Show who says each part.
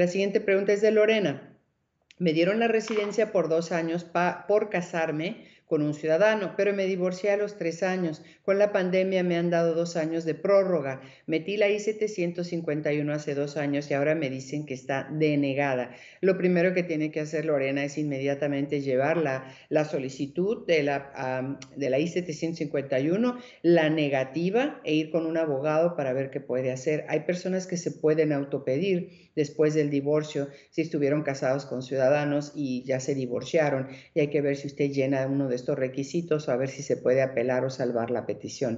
Speaker 1: La siguiente pregunta es de Lorena. Me dieron la residencia por dos años por casarme, con un ciudadano, pero me divorcié a los tres años. Con la pandemia me han dado dos años de prórroga. Metí la I-751 hace dos años y ahora me dicen que está denegada. Lo primero que tiene que hacer Lorena es inmediatamente llevar la, solicitud de la, de la I-751, la negativa, e ir con un abogado para ver qué puede hacer. Hay personas que se pueden autopedir después del divorcio si estuvieron casados con ciudadanos y ya se divorciaron. Y hay que ver si usted llena uno de estos requisitos a ver si se puede apelar o salvar la petición.